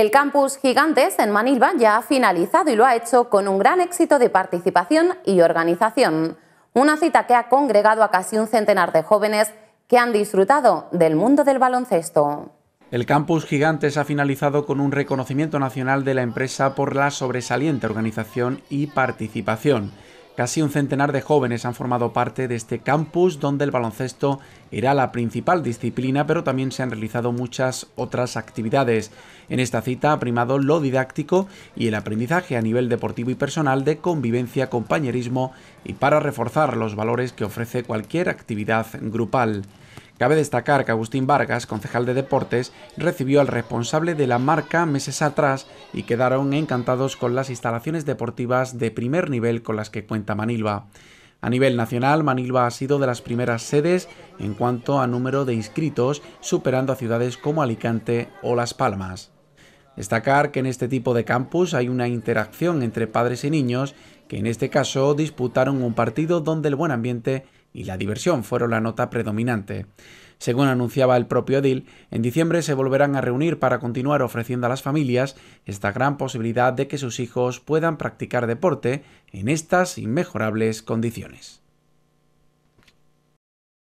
El campus Gigantes en Manilva ya ha finalizado y lo ha hecho con un gran éxito de participación y organización. Una cita que ha congregado a casi un centenar de jóvenes que han disfrutado del mundo del baloncesto. El campus Gigantes ha finalizado con un reconocimiento nacional de la empresa por la sobresaliente organización y participación. Casi un centenar de jóvenes han formado parte de este campus donde el baloncesto era la principal disciplina, pero también se han realizado muchas otras actividades. En esta cita ha primado lo didáctico y el aprendizaje a nivel deportivo y personal de convivencia, compañerismo y para reforzar los valores que ofrece cualquier actividad grupal. Cabe destacar que Agustín Vargas, concejal de deportes, recibió al responsable de la marca meses atrás y quedaron encantados con las instalaciones deportivas de primer nivel con las que cuenta Manilva. A nivel nacional, Manilva ha sido de las primeras sedes en cuanto a número de inscritos, superando a ciudades como Alicante o Las Palmas. Destacar que en este tipo de campus hay una interacción entre padres y niños que en este caso disputaron un partido donde el buen ambiente y la diversión fueron la nota predominante. Según anunciaba el propio Edil, en diciembre se volverán a reunir para continuar ofreciendo a las familias esta gran posibilidad de que sus hijos puedan practicar deporte en estas inmejorables condiciones.